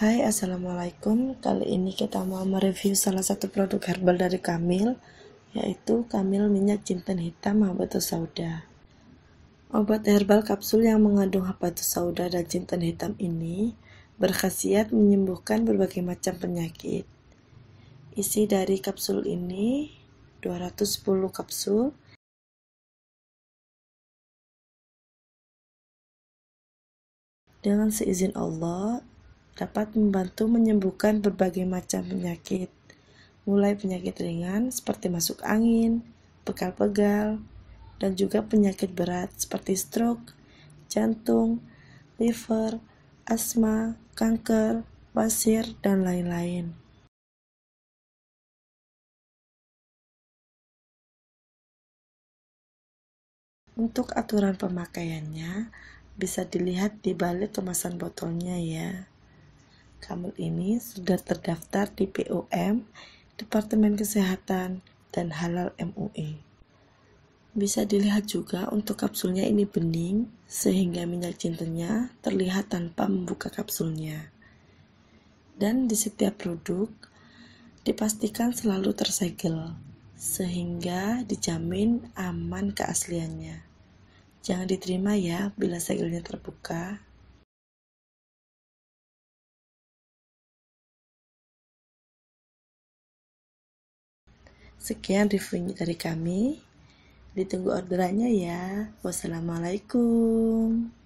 Hai assalamualaikum kali ini kita mau mereview salah satu produk herbal dari Kamil yaitu Kamil minyak jinten hitam habatus sauda obat herbal kapsul yang mengandung habatus sauda dan jinten hitam ini berkhasiat menyembuhkan berbagai macam penyakit isi dari kapsul ini 210 kapsul dengan seizin Allah dapat membantu menyembuhkan berbagai macam penyakit, mulai penyakit ringan seperti masuk angin, pegal-pegal, dan juga penyakit berat seperti stroke, jantung, liver, asma, kanker, pasir dan lain-lain. Untuk aturan pemakaiannya, bisa dilihat di balik kemasan botolnya ya. Kamil ini sudah terdaftar di POM Departemen Kesehatan, dan Halal MUI. Bisa dilihat juga untuk kapsulnya ini bening, sehingga minyak cintanya terlihat tanpa membuka kapsulnya. Dan di setiap produk, dipastikan selalu tersegel, sehingga dijamin aman keasliannya. Jangan diterima ya bila segelnya terbuka Sekian review dari kami. Ditunggu orderannya ya. Wassalamualaikum.